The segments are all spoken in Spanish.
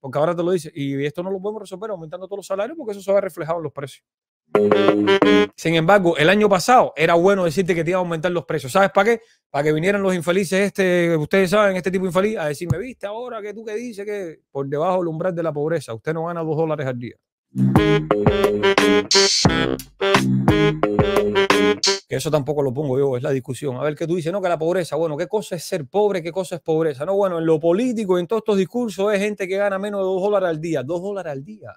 Porque ahora te lo dice, y esto no lo podemos resolver aumentando todos los salarios porque eso se va a reflejar en los precios. Sin embargo, el año pasado era bueno decirte que te iba a aumentar los precios. ¿Sabes para qué? Para que vinieran los infelices, este, ustedes saben, este tipo infeliz, a decirme, viste ahora que tú que dices que por debajo del umbral de la pobreza, usted no gana dos dólares al día. Que eso tampoco lo pongo yo, es la discusión. A ver, qué tú dices, no, que la pobreza, bueno, ¿qué cosa es ser pobre? ¿Qué cosa es pobreza? No, bueno, en lo político, en todos estos discursos, es gente que gana menos de dos dólares al día. Dos dólares al día.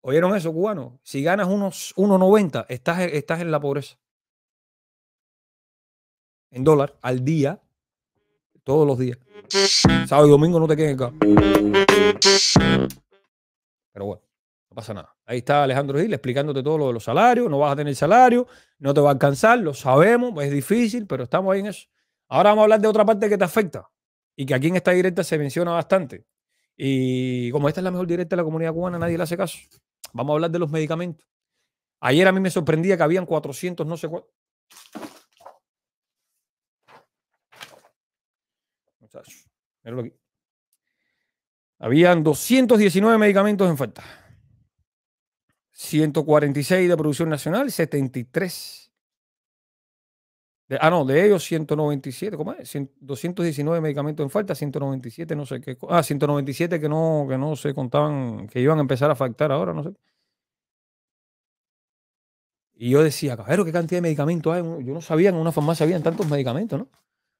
¿Oyeron eso, cubano? Si ganas unos 1,90, estás, estás en la pobreza. En dólar al día, todos los días. Sábado y domingo no te queden acá. Pero bueno, no pasa nada. Ahí está Alejandro Gil explicándote todo lo de los salarios, no vas a tener salario, no te va a alcanzar, lo sabemos, es difícil, pero estamos ahí en eso. Ahora vamos a hablar de otra parte que te afecta y que aquí en esta directa se menciona bastante. Y como esta es la mejor directa de la comunidad cubana, nadie le hace caso. Vamos a hablar de los medicamentos. Ayer a mí me sorprendía que habían 400, no sé cuántos. Muchachos, míralo aquí. Habían 219 medicamentos en falta. 146 de producción nacional, 73. De, ah, no, de ellos 197, ¿cómo es? 219 medicamentos en falta, 197, no sé qué. Ah, 197 que no, que no se contaban, que iban a empezar a faltar ahora, no sé. Y yo decía, cabrón, ¿qué cantidad de medicamentos hay? Yo no sabía en una farmacia habían tantos medicamentos, ¿no?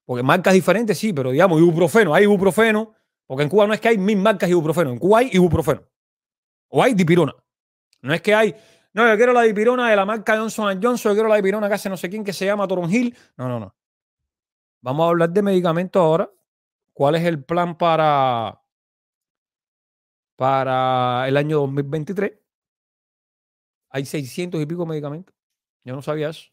Porque marcas diferentes sí, pero digamos, ibuprofeno, hay ibuprofeno, porque en Cuba no es que hay mil marcas de ibuprofeno, en Cuba hay ibuprofeno. O hay dipirona. No es que hay, no, yo quiero la dipirona de la marca Johnson Johnson, yo quiero la dipirona que hace no sé quién que se llama Toronjil. No, no, no. Vamos a hablar de medicamentos ahora. ¿Cuál es el plan para, para el año 2023? Hay 600 y pico medicamentos. Yo no sabía eso.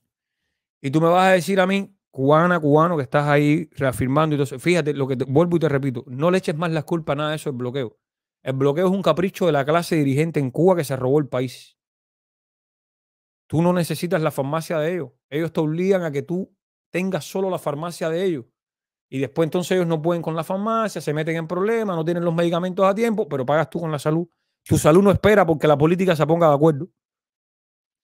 Y tú me vas a decir a mí, cubana, cubano, que estás ahí reafirmando. entonces, fíjate, lo que te, vuelvo y te repito, no le eches más las culpas a nada de eso, el bloqueo. El bloqueo es un capricho de la clase dirigente en Cuba que se robó el país. Tú no necesitas la farmacia de ellos. Ellos te obligan a que tú tengas solo la farmacia de ellos. Y después entonces ellos no pueden con la farmacia, se meten en problemas, no tienen los medicamentos a tiempo, pero pagas tú con la salud. Tu salud no espera porque la política se ponga de acuerdo.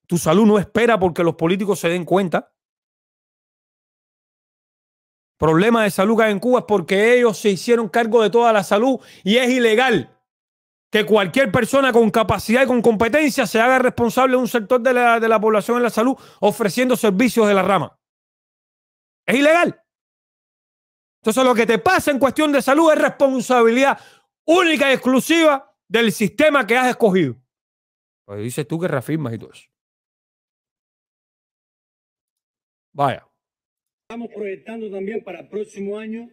Tu salud no espera porque los políticos se den cuenta. Problema de salud que en Cuba es porque ellos se hicieron cargo de toda la salud y es ilegal que cualquier persona con capacidad y con competencia se haga responsable de un sector de la, población en la salud ofreciendo servicios de la rama. Es ilegal. Entonces lo que te pasa en cuestión de salud es responsabilidad única y exclusiva del sistema que has escogido. Pues dices tú que reafirmas y todo eso. Vaya. Estamos proyectando también para el próximo año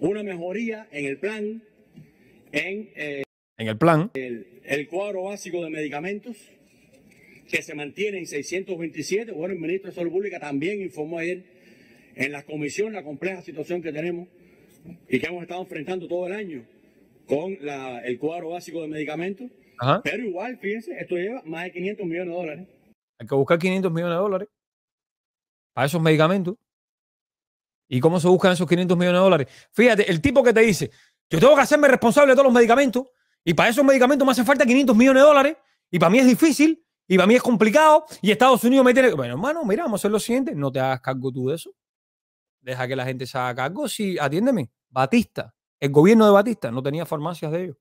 una mejoría en el plan, en... Eh, en el plan. El, cuadro básico de medicamentos que se mantiene en 627. Bueno, el ministro de Salud Pública también informó ayer en la comisión la compleja situación que tenemos y que hemos estado enfrentando todo el año con la, el cuadro básico de medicamentos. Pero igual, fíjense, esto lleva más de 500 millones de dólares. Hay que buscar 500 millones de dólares para esos medicamentos. ¿Y cómo se buscan esos 500 millones de dólares? Fíjate, el tipo que te dice, yo tengo que hacerme responsable de todos los medicamentos y para esos medicamentos me hace falta 500 millones de dólares. Y para mí es difícil. Y para mí es complicado. Y Estados Unidos me tiene. Bueno, hermano, mira, vamos a hacer lo siguiente. No te hagas cargo tú de eso. Deja que la gente se haga cargo. Sí, atiéndeme. Batista. El gobierno de Batista no tenía farmacias de ellos.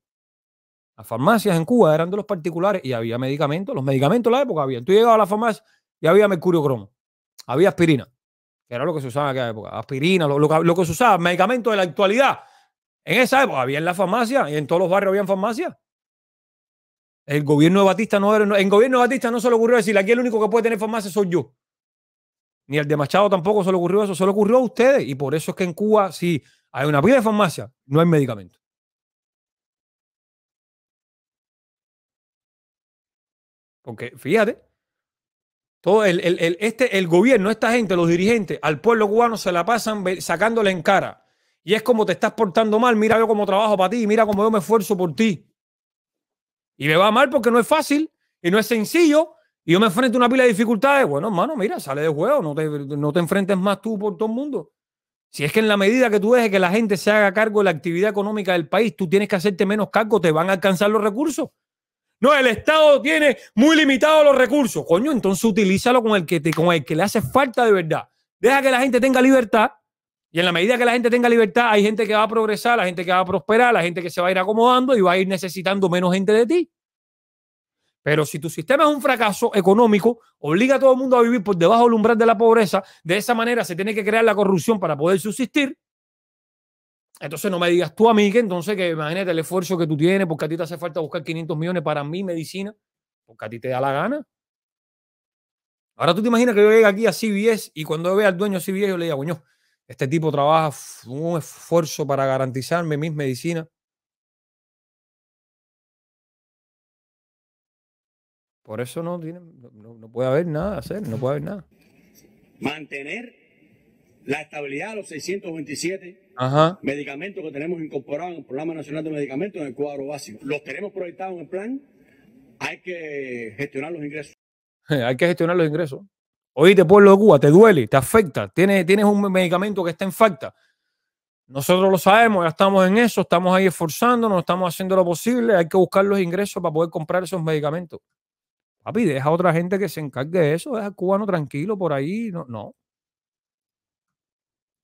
Las farmacias en Cuba eran de los particulares y había medicamentos. Los medicamentos la época había. Tú llegabas a la farmacia y había mercurio cromo. Había aspirina, que era lo que se usaba en aquella época. Aspirina, lo que se usaba, medicamentos de la actualidad en esa época había en la farmacia, y en todos los barrios había farmacia. El gobierno de Batista no En gobierno de Batista no se le ocurrió decir aquí el único que puede tener farmacia soy yo. Ni el de Machado tampoco se le ocurrió eso, se le ocurrió a ustedes. Y por eso es que en Cuba, si hay una vida de farmacia, no hay medicamento. Porque fíjate, todo el, el, este, el gobierno, esta gente, los dirigentes, al pueblo cubano se la pasan sacándole en cara y es como te estás portando mal, mira yo cómo trabajo para ti, mira cómo yo me esfuerzo por ti. Y me va mal porque no es fácil y no es sencillo. Y yo me enfrento a una pila de dificultades. Bueno, hermano, mira, sale de juego, no te, enfrentes más tú por todo el mundo. Si es que en la medida que tú dejes que la gente se haga cargo de la actividad económica del país, tú tienes que hacerte menos cargo, te van a alcanzar los recursos. No, el Estado tiene muy limitados los recursos. Coño, entonces utilízalo con el que, te, con el que le hace falta de verdad. Deja que la gente tenga libertad y en la medida que la gente tenga libertad, hay gente que va a progresar, la gente que va a prosperar, la gente que se va a ir acomodando y va a ir necesitando menos gente de ti. Pero si tu sistema es un fracaso económico, obliga a todo el mundo a vivir por debajo del umbral de la pobreza, de esa manera se tiene que crear la corrupción para poder subsistir. Entonces no me digas tú a mí que entonces que imagínate el esfuerzo que tú tienes porque a ti te hace falta buscar 500 millones para mi medicina, porque a ti te da la gana. Ahora tú te imaginas que yo llegue aquí a CBS y cuando ve al dueño de CBS yo le diga, coño, este tipo trabaja un esfuerzo para garantizarme mis medicinas. Por eso no, tiene, no, puede haber nada hacer, no puede haber nada. Mantener la estabilidad de los 627 Ajá. medicamentos que tenemos incorporados en el Programa Nacional de Medicamentos en el cuadro básico. Los tenemos proyectados en el plan, hay que gestionar los ingresos. hay que gestionar los ingresos. Oíste, pueblo de Cuba, te duele, te afecta, tienes, tienes un medicamento que está en falta. Nosotros lo sabemos, ya estamos en eso, estamos ahí esforzándonos, estamos haciendo lo posible, hay que buscar los ingresos para poder comprar esos medicamentos. Papi, deja a otra gente que se encargue de eso, deja al cubano tranquilo por ahí, no. no.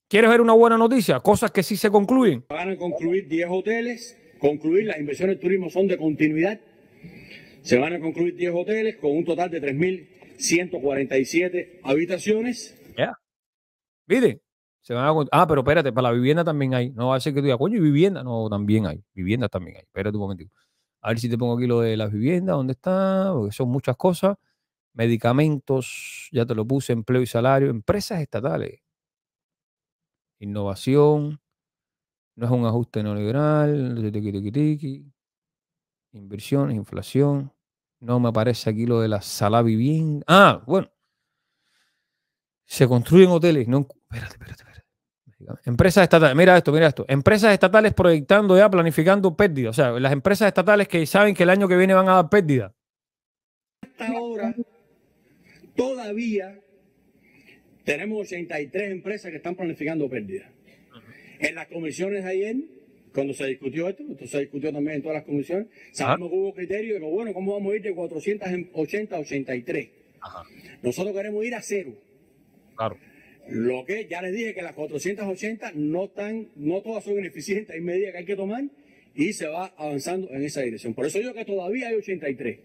¿Quieres ver una buena noticia? Cosas que sí se concluyen. Van a concluir 10 hoteles, concluir las inversiones de turismo son de continuidad. Se van a concluir 10 hoteles con un total de 3.000 147 habitaciones. Ya. Yeah. se van a Ah, pero espérate, para la vivienda también hay. No va a ser que tú digas, coño, y vivienda. No, también hay. vivienda también hay. Espérate un momentito. A ver si te pongo aquí lo de las viviendas, dónde está, porque son muchas cosas. Medicamentos, ya te lo puse, empleo y salario, empresas estatales, innovación, no es un ajuste neoliberal, inversiones, inflación, no me aparece aquí lo de la sala vivienda. Ah, bueno. Se construyen hoteles. No, espérate, espérate, espérate. Empresas estatales, mira esto, mira esto. Empresas estatales proyectando ya, planificando pérdidas. O sea, las empresas estatales que saben que el año que viene van a dar pérdida. Hasta ahora, todavía tenemos 83 empresas que están planificando pérdidas. En las comisiones ayer cuando se discutió esto, entonces se discutió también en todas las comisiones, sabemos que hubo criterios, pero bueno, ¿cómo vamos a ir de 480 a 83? Ajá. Nosotros queremos ir a cero. Claro. Lo que ya les dije que las 480 no están, no todas son ineficientes, hay medidas que hay que tomar y se va avanzando en esa dirección. Por eso yo que todavía hay 83.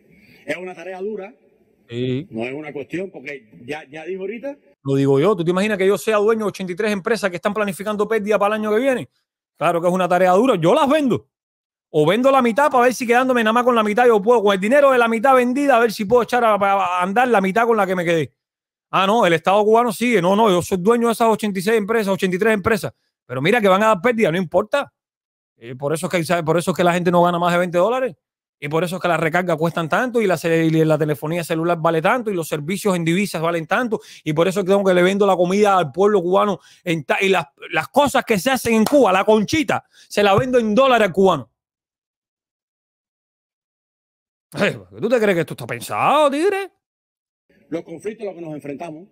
Es una tarea dura, no es una cuestión, porque ya, ya dijo ahorita. Lo digo yo, ¿tú te imaginas que yo sea dueño de 83 empresas que están planificando pérdida para el año que viene? Claro que es una tarea dura. Yo las vendo. O vendo la mitad para ver si quedándome nada más con la mitad yo puedo, con el dinero de la mitad vendida, a ver si puedo echar a, andar la mitad con la que me quedé. Ah, no, el Estado cubano sigue. No, no, yo soy dueño de esas 86 empresas, 83 empresas. Pero mira que van a dar pérdida, no importa. Eh, por, eso por eso es que la gente no gana más de 20 dólares. Y por eso es que las recargas cuestan tanto y la, telefonía celular vale tanto y los servicios en divisas valen tanto. Y por eso es que tengo que le vendo la comida al pueblo cubano y las, cosas que se hacen en Cuba, la conchita, se la vendo en dólares al cubano. ¿Tú te crees que esto está pensado, tigre? Los conflictos a los que nos enfrentamos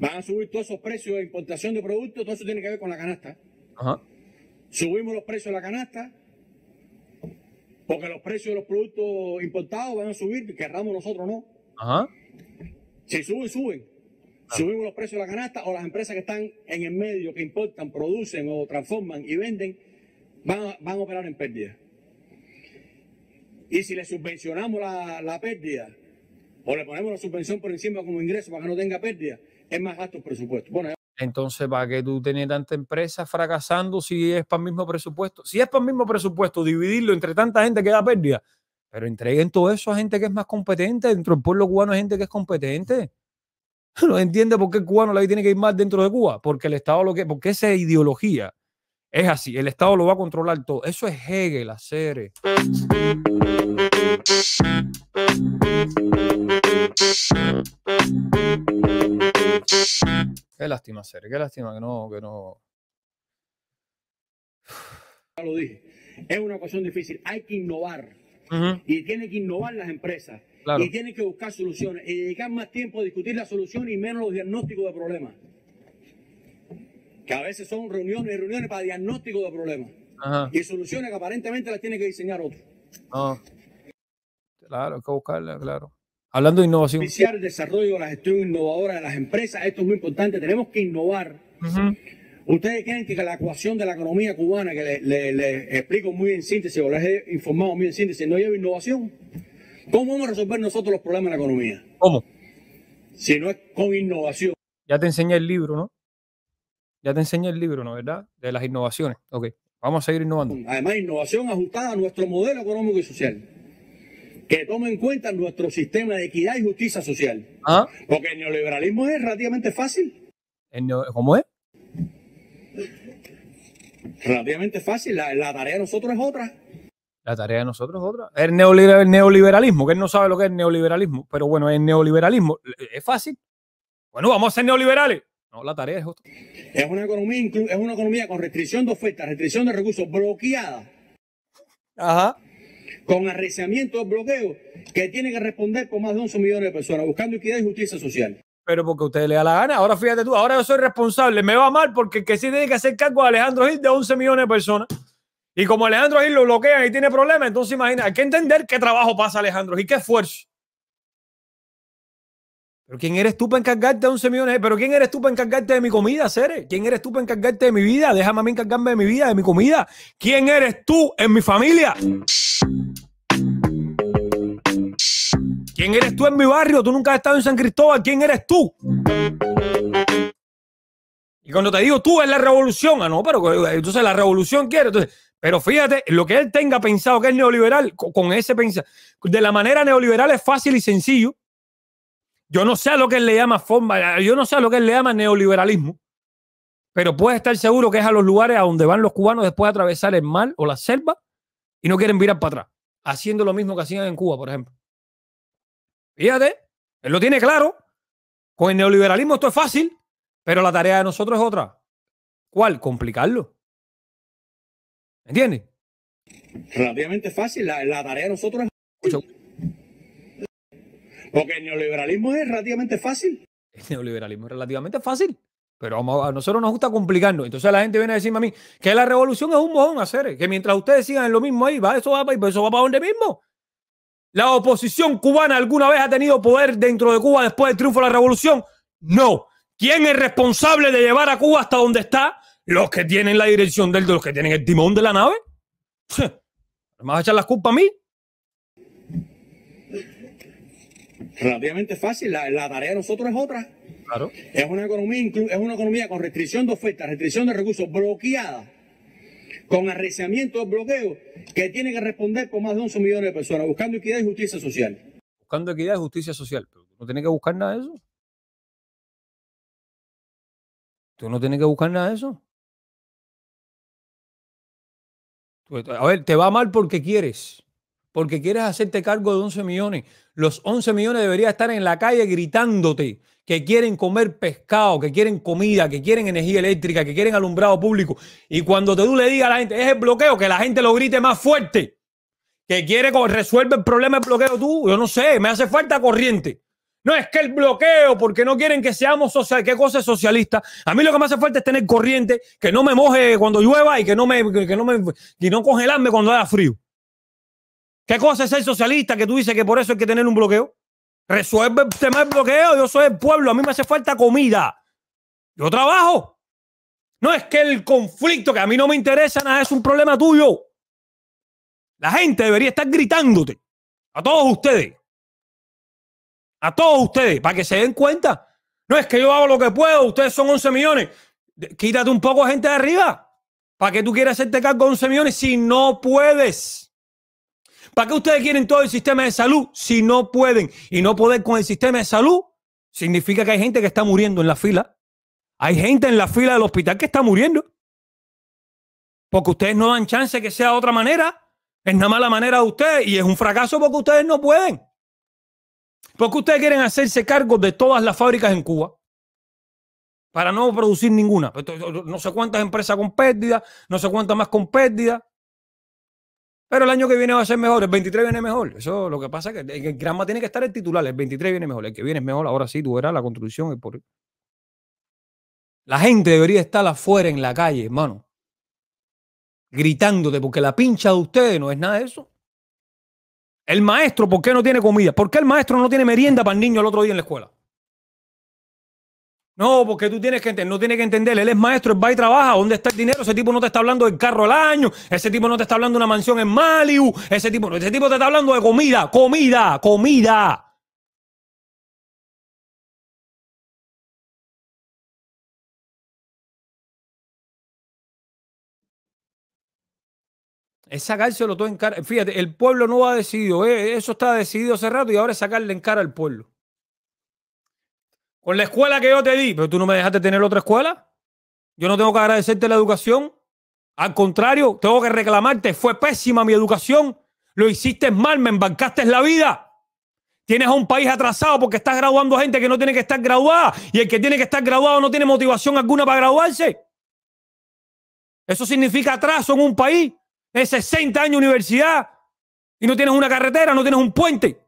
van a subir todos esos precios de importación de productos, todo eso tiene que ver con la canasta. Subimos los precios de la canasta, porque los precios de los productos importados van a subir, querramos nosotros no. Si suben, suben. Ah. Subimos los precios de la canasta o las empresas que están en el medio, que importan, producen o transforman y venden, van a, operar en pérdida. Y si le subvencionamos la, pérdida, o le ponemos la subvención por encima como ingreso para que no tenga pérdida, es más gasto el presupuesto. Bueno, entonces, ¿para qué tú tienes tanta empresa fracasando si es para el mismo presupuesto? Si es para el mismo presupuesto, dividirlo entre tanta gente que da pérdida. Pero entreguen todo eso a gente que es más competente. Dentro del pueblo cubano hay gente que es competente. No entiende por qué el cubano la tiene que ir más dentro de Cuba. Porque el Estado lo que. Porque esa ideología es así. El Estado lo va a controlar todo. Eso es Hegel, hacer. Qué lástima ser, qué lástima que no, que no. Ya lo dije. Es una ocasión difícil. Hay que innovar. Y tienen que innovar las empresas. Y tienen que buscar soluciones. Y dedicar más tiempo a discutir la solución y menos los diagnósticos de problemas. Que a veces son reuniones y reuniones para diagnóstico de problemas. Y soluciones que aparentemente las tiene que diseñar otro. Claro, hay que buscarla, claro. Hablando de innovación. Iniciar el desarrollo de la gestión innovadora de las empresas, esto es muy importante, tenemos que innovar. ¿Ustedes creen que la ecuación de la economía cubana, que les le, explico muy en síntesis, o les he informado muy en síntesis, no lleva innovación? ¿Cómo vamos a resolver nosotros los problemas de la economía? ¿Cómo? Si no es con innovación. Ya te enseñé el libro, ¿no? Ya te enseñé el libro, ¿no? ¿Verdad? De las innovaciones. Ok, vamos a seguir innovando. Además, innovación ajustada a nuestro modelo económico y social que tome en cuenta nuestro sistema de equidad y justicia social. Ah. Porque el neoliberalismo es relativamente fácil. ¿Cómo es? Relativamente fácil. La, tarea de nosotros es otra. La tarea de nosotros es otra. El, el neoliberalismo, que él no sabe lo que es el neoliberalismo, pero bueno, el neoliberalismo es fácil. Bueno, vamos a ser neoliberales. No, la tarea es otra. Es una economía, es una economía con restricción de oferta, restricción de recursos, bloqueada. Ajá con arreciamiento de bloqueo, que tiene que responder con más de 11 millones de personas, buscando equidad y justicia social. Pero porque usted le da la gana. Ahora fíjate tú, ahora yo soy responsable. Me va mal porque que sí tiene que hacer cargo a Alejandro Gil de 11 millones de personas. Y como Alejandro Gil lo bloquea y tiene problemas, entonces imagina, hay que entender qué trabajo pasa Alejandro Gil, qué esfuerzo. ¿Pero quién eres tú para encargarte de 11 millones? ¿Pero quién eres tú para encargarte de mi comida, Cere? ¿Quién eres tú para encargarte de mi vida? Déjame a mí encargarme de mi vida, de mi comida. ¿Quién eres tú en mi familia? ¿Quién eres tú en mi barrio? Tú nunca has estado en San Cristóbal. ¿Quién eres tú? Y cuando te digo tú es la revolución, ah, no, pero eh, entonces la revolución quiere. pero fíjate, lo que él tenga pensado que es neoliberal, con, ese pensamiento, de la manera neoliberal es fácil y sencillo yo no sé a lo que él le llama forma, yo no sé a lo que él le llama neoliberalismo, pero puede estar seguro que es a los lugares a donde van los cubanos después de atravesar el mar o la selva y no quieren virar para atrás, haciendo lo mismo que hacían en Cuba, por ejemplo. Fíjate, él lo tiene claro. Con el neoliberalismo esto es fácil, pero la tarea de nosotros es otra. ¿Cuál? Complicarlo. ¿Entiendes? Relativamente fácil, la, la tarea de nosotros es... Porque el neoliberalismo es relativamente fácil. El neoliberalismo es relativamente fácil. Pero a, nosotros nos gusta complicarnos. Entonces la gente viene a decirme a mí que la revolución es un mojón hacer. Que mientras ustedes sigan en lo mismo ahí, va, eso va para, pues eso va donde mismo. ¿La oposición cubana alguna vez ha tenido poder dentro de Cuba después del triunfo de la revolución? No. ¿Quién es responsable de llevar a Cuba hasta donde está? Los que tienen la dirección del, los que tienen el timón de la nave. ¿Me vas a echar las culpas a mí? relativamente fácil. La, tarea de nosotros es otra. Claro. Es una economía, es una economía con restricción de oferta, restricción de recursos, bloqueada, con arreciamiento de bloqueo, que tiene que responder con más de 11 millones de personas, buscando equidad y justicia social. Buscando equidad y justicia social, pero no tienes que buscar nada de eso. Tú no tienes que buscar nada de eso. A ver, te va mal porque quieres, porque quieres hacerte cargo de 11 millones, los 11 millones deberían estar en la calle gritándote que quieren comer pescado, que quieren comida, que quieren energía eléctrica, que quieren alumbrado público. Y cuando tú le digas a la gente, es el bloqueo, que la gente lo grite más fuerte, que quiere resuelve el problema del bloqueo tú, yo no sé, me hace falta corriente. No es que el bloqueo, porque no quieren que seamos social, que cosa socialista. A mí lo que me hace falta es tener corriente, que no me moje cuando llueva y que no me, que no me, y no congelarme cuando haga frío. ¿Qué cosa es ser socialista que tú dices que por eso hay que tener un bloqueo? Resuelve el tema del bloqueo. Yo soy el pueblo. A mí me hace falta comida. Yo trabajo. No es que el conflicto que a mí no me interesa nada es un problema tuyo. La gente debería estar gritándote. A todos ustedes. A todos ustedes. Para que se den cuenta. No es que yo hago lo que puedo. Ustedes son 11 millones. Quítate un poco gente de arriba. ¿Para que tú quieras hacerte cargo de 11 millones si no puedes? ¿Para qué ustedes quieren todo el sistema de salud si no pueden? Y no poder con el sistema de salud significa que hay gente que está muriendo en la fila. Hay gente en la fila del hospital que está muriendo. Porque ustedes no dan chance que sea de otra manera. Es nada más la manera de ustedes y es un fracaso porque ustedes no pueden. Porque ustedes quieren hacerse cargo de todas las fábricas en Cuba para no producir ninguna. Pues, no sé cuántas empresas con pérdida, no sé cuántas más con pérdida. Pero el año que viene va a ser mejor, el 23 viene mejor. Eso lo que pasa es que el grama tiene que estar el titular, el 23 viene mejor, el que viene es mejor, ahora sí, tú verás la construcción. por... La gente debería estar afuera en la calle, hermano, gritándote, porque la pincha de ustedes no es nada de eso. El maestro, ¿por qué no tiene comida? ¿Por qué el maestro no tiene merienda para el niño el otro día en la escuela? No, porque tú tienes que entender, no tienes que entender, él es maestro, él va y trabaja, ¿dónde está el dinero? Ese tipo no te está hablando del carro al año, ese tipo no te está hablando de una mansión en Malibu, ese tipo, ese tipo te está hablando de comida, comida, comida. Es sacárselo todo en cara. Fíjate, el pueblo no ha decidido, eh, eso está decidido hace rato y ahora es sacarle en cara al pueblo. Con la escuela que yo te di, pero tú no me dejaste tener otra escuela. Yo no tengo que agradecerte la educación. Al contrario, tengo que reclamarte. Fue pésima mi educación. Lo hiciste mal, me embarcaste la vida. Tienes a un país atrasado porque estás graduando a gente que no tiene que estar graduada. Y el que tiene que estar graduado no tiene motivación alguna para graduarse. Eso significa atraso en un país. Es 60 años de universidad. Y no tienes una carretera, no tienes un puente.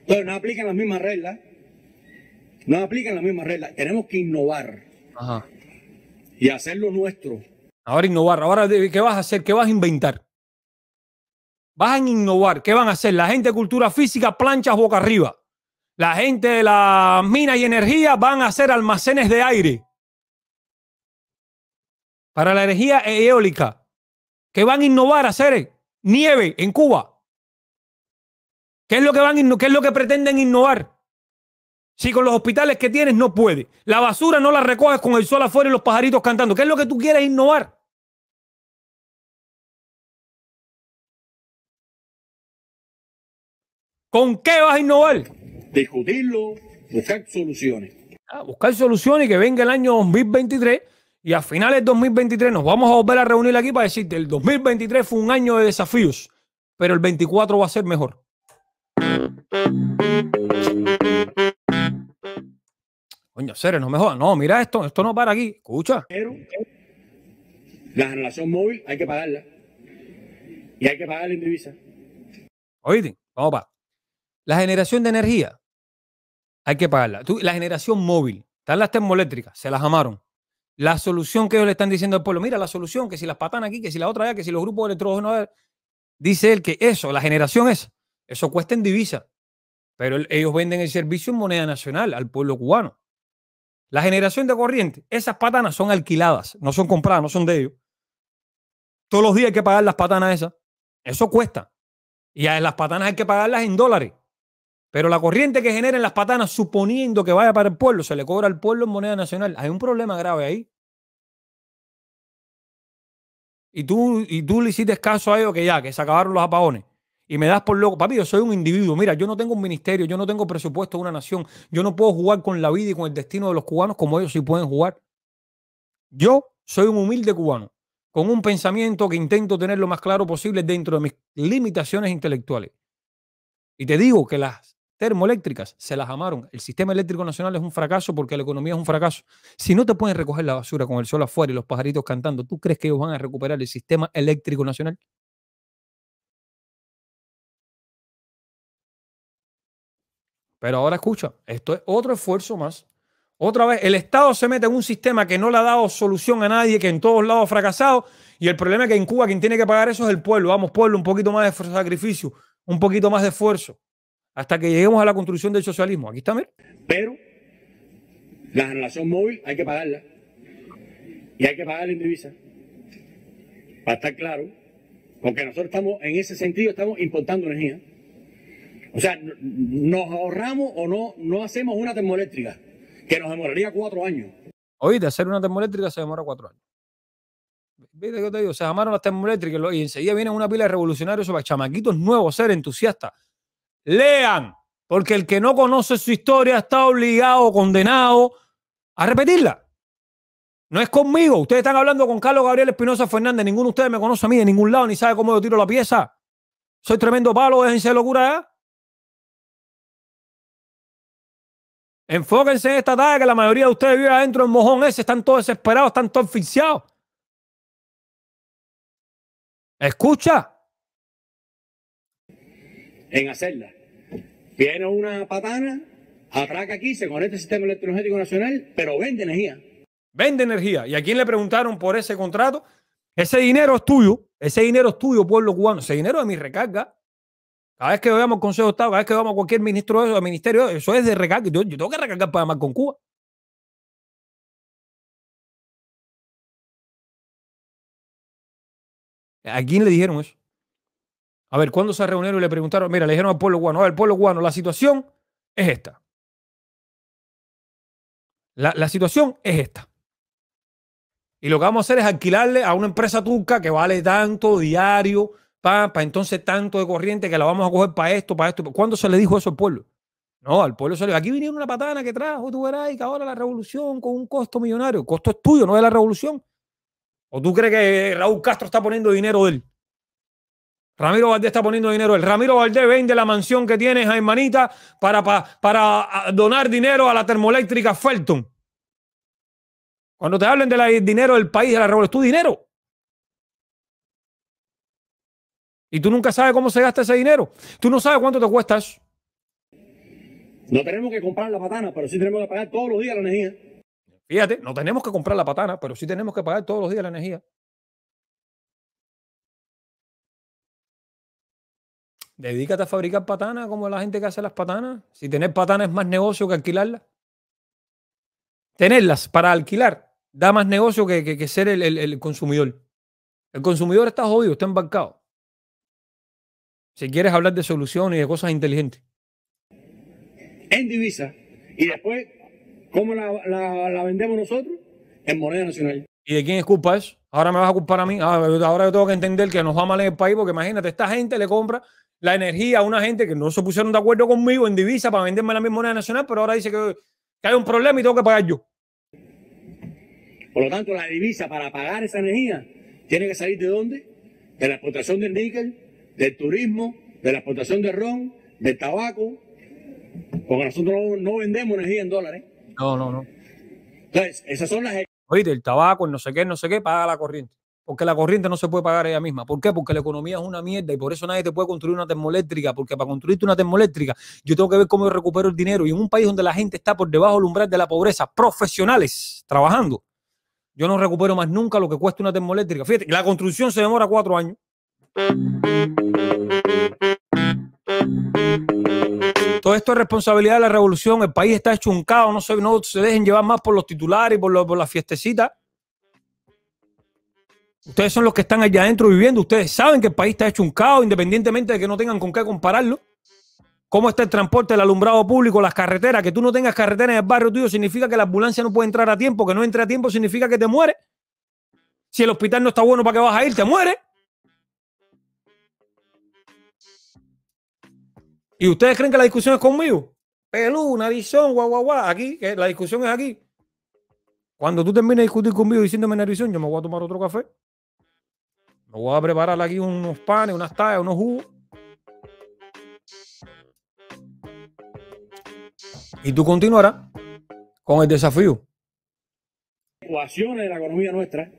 Entonces no aplican las mismas reglas. No aplican las mismas reglas. Tenemos que innovar Ajá. y hacerlo nuestro. Ahora innovar. Ahora, ¿qué vas a hacer? ¿Qué vas a inventar? Vas a innovar. ¿Qué van a hacer? La gente de cultura física, planchas boca arriba. La gente de la mina y energía van a hacer almacenes de aire. Para la energía eólica. ¿Qué van a innovar a hacer? Nieve en Cuba. ¿Qué es lo que, van, qué es lo que pretenden innovar? Si con los hospitales que tienes no puede. La basura no la recoges con el sol afuera y los pajaritos cantando. ¿Qué es lo que tú quieres innovar? ¿Con qué vas a innovar? Discutirlo, buscar soluciones. Ah, buscar soluciones y que venga el año 2023 y a finales del 2023 nos vamos a volver a reunir aquí para decirte, el 2023 fue un año de desafíos, pero el 24 va a ser mejor. Coño, seres no me jodas No, mira esto, esto no para aquí. Escucha. Eh, la generación móvil hay que pagarla. Y hay que pagarla en divisa. Oíste, vamos para. La generación de energía hay que pagarla. Tú, la generación móvil, están las termoeléctricas, se las amaron. La solución que ellos le están diciendo al pueblo, mira la solución, que si las patan aquí, que si la otra allá, que si los grupos de electrógenos, dice él que eso, la generación es eso cuesta en divisa, pero ellos venden el servicio en moneda nacional al pueblo cubano. La generación de corriente, esas patanas son alquiladas, no son compradas, no son de ellos. Todos los días hay que pagar las patanas esas. Eso cuesta. Y las patanas hay que pagarlas en dólares. Pero la corriente que generen las patanas, suponiendo que vaya para el pueblo, se le cobra al pueblo en moneda nacional. Hay un problema grave ahí. Y tú, y tú le hiciste caso a ellos que ya, que se acabaron los apagones y me das por loco. Papi, yo soy un individuo. Mira, yo no tengo un ministerio, yo no tengo presupuesto de una nación. Yo no puedo jugar con la vida y con el destino de los cubanos como ellos sí pueden jugar. Yo soy un humilde cubano, con un pensamiento que intento tener lo más claro posible dentro de mis limitaciones intelectuales. Y te digo que las termoeléctricas se las amaron. El sistema eléctrico nacional es un fracaso porque la economía es un fracaso. Si no te pueden recoger la basura con el sol afuera y los pajaritos cantando, ¿tú crees que ellos van a recuperar el sistema eléctrico nacional? Pero ahora escucha, esto es otro esfuerzo más. Otra vez, el Estado se mete en un sistema que no le ha dado solución a nadie, que en todos lados ha fracasado. Y el problema es que en Cuba quien tiene que pagar eso es el pueblo. Vamos, pueblo, un poquito más de sacrificio, un poquito más de esfuerzo, hasta que lleguemos a la construcción del socialismo. Aquí está, mira. Pero la generación móvil hay que pagarla. Y hay que pagarla en divisa. Para estar claro, porque nosotros estamos, en ese sentido, estamos importando energía. O sea, nos ahorramos o no, no hacemos una termoeléctrica, que nos demoraría cuatro años. Oíste, hacer una termoeléctrica se demora cuatro años. ¿Viste qué te digo? Se llamaron las termoeléctricas y enseguida viene una pila de revolucionarios para chamaquitos nuevos, ser entusiastas. Lean, porque el que no conoce su historia está obligado, condenado a repetirla. No es conmigo. Ustedes están hablando con Carlos Gabriel Espinosa Fernández. Ninguno de ustedes me conoce a mí de ningún lado ni sabe cómo yo tiro la pieza. Soy tremendo palo, déjense de locura ¿eh? Enfóquense en esta tarde que la mayoría de ustedes viven adentro en mojón ese, están todos desesperados, están todos asfixiados. Escucha. En hacerla. Viene una patana, atraca aquí, se conecta el sistema electroenergético nacional, pero vende energía. Vende energía. ¿Y a quién le preguntaron por ese contrato? Ese dinero es tuyo, ese dinero es tuyo, pueblo cubano, ese dinero es mi recarga. Cada vez que veamos Consejo de Estado, cada vez que vamos a cualquier ministro de ministerio, eso es de recargar. Yo, tengo que recargar más con Cuba. ¿A quién le dijeron eso? A ver, ¿cuándo se reunieron y le preguntaron? Mira, le dijeron al pueblo guano, a ver, pueblo guano, la situación es esta. la, situación es esta. Y lo que vamos a hacer es alquilarle a una empresa turca que vale tanto diario, papa, entonces tanto de corriente que la vamos a coger para esto, para esto. ¿Cuándo se le dijo eso al pueblo? No, al pueblo se le dijo, aquí vinieron una patana que trajo, tú verás, y que ahora la revolución con un costo millonario. costo es tuyo, no de la revolución. ¿O tú crees que Raúl Castro está poniendo dinero de él? Ramiro Valdés está poniendo dinero. él. Ramiro Valdés vende la mansión que tiene Jaimanita para, para, para, donar dinero a la termoeléctrica Felton. Cuando te hablen del dinero del país, de la revolución, es tu dinero. Y tú nunca sabes cómo se gasta ese dinero. Tú no sabes cuánto te cuesta No tenemos que comprar la patana, pero sí tenemos que pagar todos los días la energía. Fíjate, no tenemos que comprar la patana, pero sí tenemos que pagar todos los días la energía. Dedícate a fabricar patanas como la gente que hace las patanas. Si tener patanas es más negocio que alquilarlas. Tenerlas para alquilar da más negocio que, ser el, el consumidor. El consumidor está jodido, está embarcado. Si quieres hablar de soluciones y de cosas inteligentes. En divisa. Y después, ¿cómo la, vendemos nosotros? En moneda nacional. ¿Y de quién es culpa eso? Ahora me vas a culpar a mí. Ah, ahora yo tengo que entender que nos va mal en el país, porque imagínate, esta gente le compra la energía a una gente que no se pusieron de acuerdo conmigo en divisa para venderme la misma moneda nacional, pero ahora dice que, hay un problema y tengo que pagar yo. Por lo tanto, la divisa para pagar esa energía tiene que salir de dónde? De la explotación del níquel, del turismo, de la exportación de ron, de tabaco, porque nosotros no, vendemos energía en dólares. No, no, no. Entonces, esas son las... Oye, del tabaco, el no sé qué, no sé qué, paga la corriente. Porque la corriente no se puede pagar ella misma. ¿Por qué? Porque la economía es una mierda y por eso nadie te puede construir una termoeléctrica. Porque para construirte una termoeléctrica, yo tengo que ver cómo yo recupero el dinero. Y en un país donde la gente está por debajo del umbral de la pobreza, profesionales trabajando, yo no recupero más nunca lo que cuesta una termoeléctrica. Fíjate, la construcción se demora cuatro años. Todo esto es responsabilidad de la revolución. El país está caos. No se, no se dejen llevar más por los titulares y por, las fiestecitas. Ustedes son los que están allá adentro viviendo. Ustedes saben que el país está hecho un caos, independientemente de que no tengan con qué compararlo. ¿Cómo está el transporte, el alumbrado público, las carreteras? Que tú no tengas carretera en el barrio tuyo significa que la ambulancia no puede entrar a tiempo. Que no entre a tiempo significa que te muere Si el hospital no está bueno, ¿para qué vas a ir? Te muere ¿Y ustedes creen que la discusión es conmigo? Pelú, narizón, guau, guau, guau. Aquí, la discusión es aquí. Cuando tú termines de discutir conmigo diciéndome narizón, yo me voy a tomar otro café. Me voy a preparar aquí unos panes, unas tallas, unos jugos. Y tú continuarás con el desafío. Ecuaciones de la economía nuestra.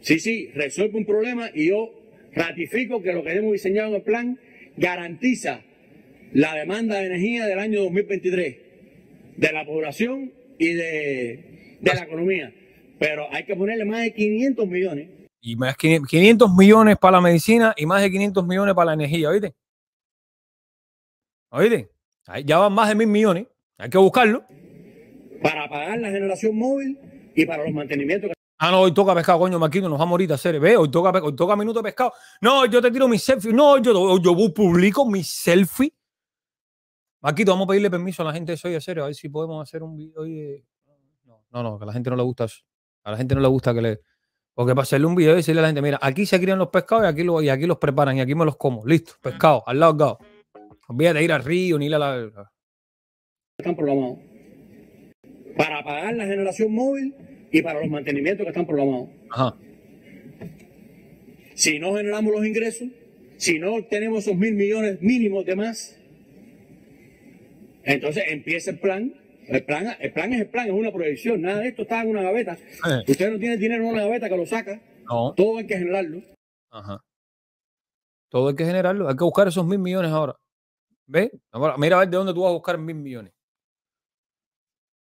Sí, sí, resuelve un problema y yo ratifico que lo que hemos diseñado en el plan garantiza la demanda de energía del año 2023, de la población y de, la economía. Pero hay que ponerle más de 500 millones. Y más 500 millones para la medicina y más de 500 millones para la energía, ¿oíste? ¿Oíste? ya van más de mil millones. Hay que buscarlo. Para pagar la generación móvil y para los mantenimientos. Ah, no, hoy toca pescado, coño, Maquito, nos vamos ahorita, hacer. Ve, hoy toca, hoy toca minuto de pescado. No, yo te tiro mi selfie. No, yo, yo publico mi selfie Marquito, vamos a pedirle permiso a la gente de Soy de Cero, a ver si podemos hacer un video y... No, no, que a la gente no le gusta eso. A la gente no le gusta que le... Porque para hacerle un video y decirle a la gente, mira, aquí se crían los pescados y aquí, y aquí los preparan y aquí me los como. Listo, pescado, al lado gado. Olvídate de ir al río ni ir a la... Están programados. Para pagar la generación móvil y para los mantenimientos que están programados. Ajá. Si no generamos los ingresos, si no tenemos esos mil millones mínimos de más, entonces empieza el plan. El plan, el plan es el plan, es una proyección. Nada de esto está en una gaveta. Usted no tiene dinero en una gaveta que lo saca. Todo hay que generarlo. Ajá. Todo hay que generarlo. Hay que buscar esos mil millones ahora. ¿Ve? mira a ver de dónde tú vas a buscar mil millones.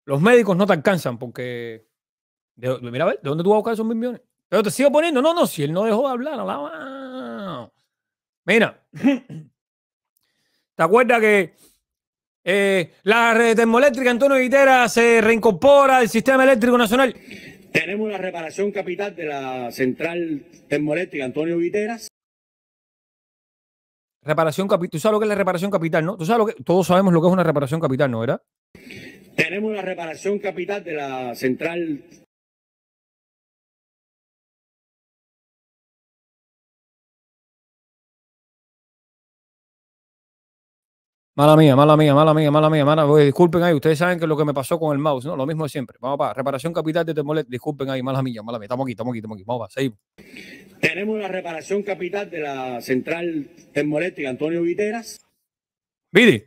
Los médicos no te alcanzan porque. mira a ver, ¿de dónde tú vas a buscar esos mil millones? Pero te sigo poniendo. No, no, si él no dejó de hablar, Mira. ¿Te acuerdas que eh, la red termoeléctrica Antonio Viteras se reincorpora al sistema eléctrico nacional. Tenemos la reparación capital de la central termoeléctrica Antonio Viteras. Reparación capital. Tú sabes lo que es la reparación capital, ¿no? lo que todos sabemos lo que es una reparación capital, ¿no? era? Tenemos la reparación capital de la central Mala mía, mala mía, mala mía, mala mía, mala mía. Disculpen ahí, ustedes saben que lo que me pasó con el mouse, ¿no? Lo mismo de siempre. Vamos para, reparación capital de termolet. Disculpen ahí, mala mía, mala mía. Estamos aquí, estamos aquí, estamos aquí. Vamos a seguimos. Tenemos la reparación capital de la central termoeléctrica Antonio Viteras. Vidi,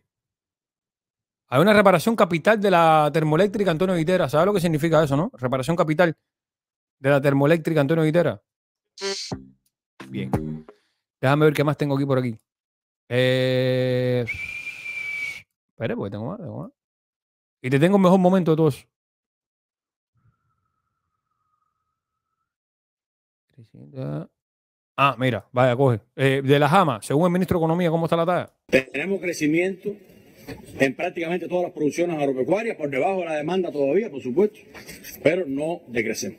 hay una reparación capital de la termoeléctrica Antonio Viteras. ¿Sabes lo que significa eso, no? Reparación capital de la termoeléctrica Antonio Viteras. Bien. Déjame ver qué más tengo aquí por aquí. Eh. Espera, porque tengo más, tengo más. Y te tengo el mejor momento de todos. Ah, mira, vaya, coge. Eh, de la JAMA, según el ministro de Economía, ¿cómo está la talla? Tenemos crecimiento en prácticamente todas las producciones agropecuarias, por debajo de la demanda todavía, por supuesto, pero no decrecemos.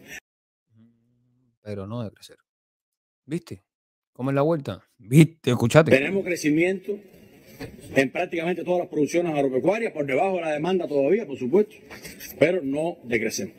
Pero no decrecer. ¿Viste? ¿Cómo es la vuelta? ¿Viste? Escuchate. Tenemos crecimiento en prácticamente todas las producciones agropecuarias, por debajo de la demanda todavía, por supuesto, pero no decrecemos.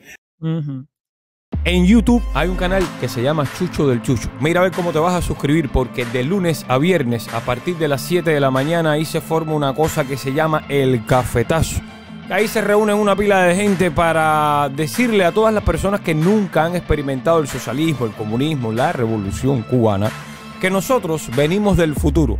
En YouTube hay un canal que se llama Chucho del Chucho. Mira a ver cómo te vas a suscribir porque de lunes a viernes a partir de las 7 de la mañana ahí se forma una cosa que se llama el cafetazo. Ahí se reúne una pila de gente para decirle a todas las personas que nunca han experimentado el socialismo, el comunismo, la revolución cubana, que nosotros venimos del futuro